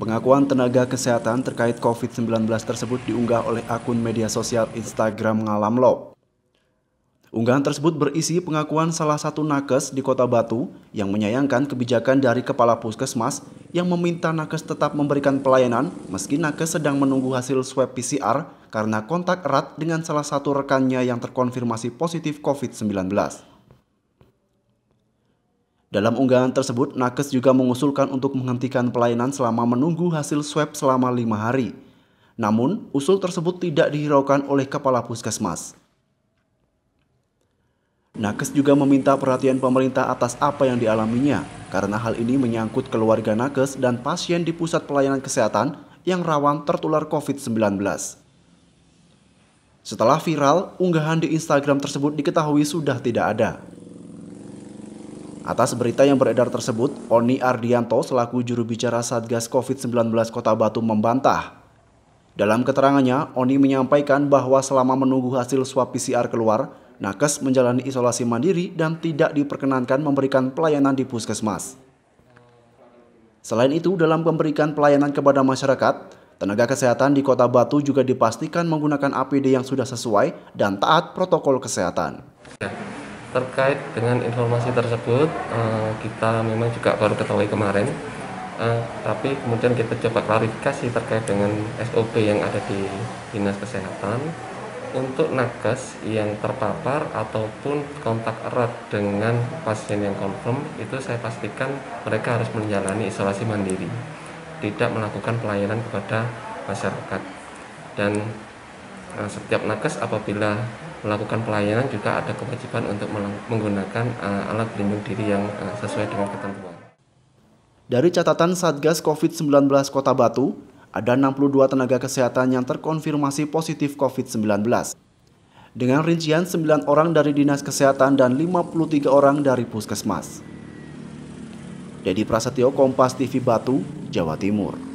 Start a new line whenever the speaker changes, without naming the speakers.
Pengakuan tenaga kesehatan terkait COVID-19 tersebut diunggah oleh akun media sosial Instagram Ngalamlop. Unggahan tersebut berisi pengakuan salah satu nakes di Kota Batu yang menyayangkan kebijakan dari kepala puskesmas yang meminta nakes tetap memberikan pelayanan meski nakes sedang menunggu hasil swab PCR karena kontak erat dengan salah satu rekannya yang terkonfirmasi positif COVID-19. Dalam unggahan tersebut, Nakes juga mengusulkan untuk menghentikan pelayanan selama menunggu hasil swab selama lima hari. Namun, usul tersebut tidak dihiraukan oleh Kepala Puskesmas. Nakes juga meminta perhatian pemerintah atas apa yang dialaminya, karena hal ini menyangkut keluarga Nakes dan pasien di pusat pelayanan kesehatan yang rawan tertular COVID-19. Setelah viral, unggahan di Instagram tersebut diketahui sudah tidak ada. Atas berita yang beredar tersebut, Oni Ardianto selaku juru bicara Satgas COVID-19 Kota Batu membantah. Dalam keterangannya, Oni menyampaikan bahwa selama menunggu hasil swab PCR keluar, nakes menjalani isolasi mandiri dan tidak diperkenankan memberikan pelayanan di puskesmas. Selain itu, dalam memberikan pelayanan kepada masyarakat, tenaga kesehatan di Kota Batu juga dipastikan menggunakan APD yang sudah sesuai dan taat protokol kesehatan
terkait dengan informasi tersebut eh, kita memang juga baru ketahui kemarin eh, tapi kemudian kita coba klarifikasi terkait dengan SOP yang ada di dinas kesehatan untuk nakes yang terpapar ataupun kontak erat dengan pasien yang confirm itu saya pastikan mereka harus menjalani isolasi mandiri tidak melakukan pelayanan kepada masyarakat dan eh, setiap nakes apabila melakukan pelayanan juga ada kewajiban untuk menggunakan eh, alat pelindung diri yang eh, sesuai dengan ketentuan.
Dari catatan Satgas COVID-19 Kota Batu, ada 62 tenaga kesehatan yang terkonfirmasi positif COVID-19. Dengan rincian 9 orang dari Dinas Kesehatan dan 53 orang dari Puskesmas. Dedi Prasetyo, Kompas TV Batu, Jawa Timur.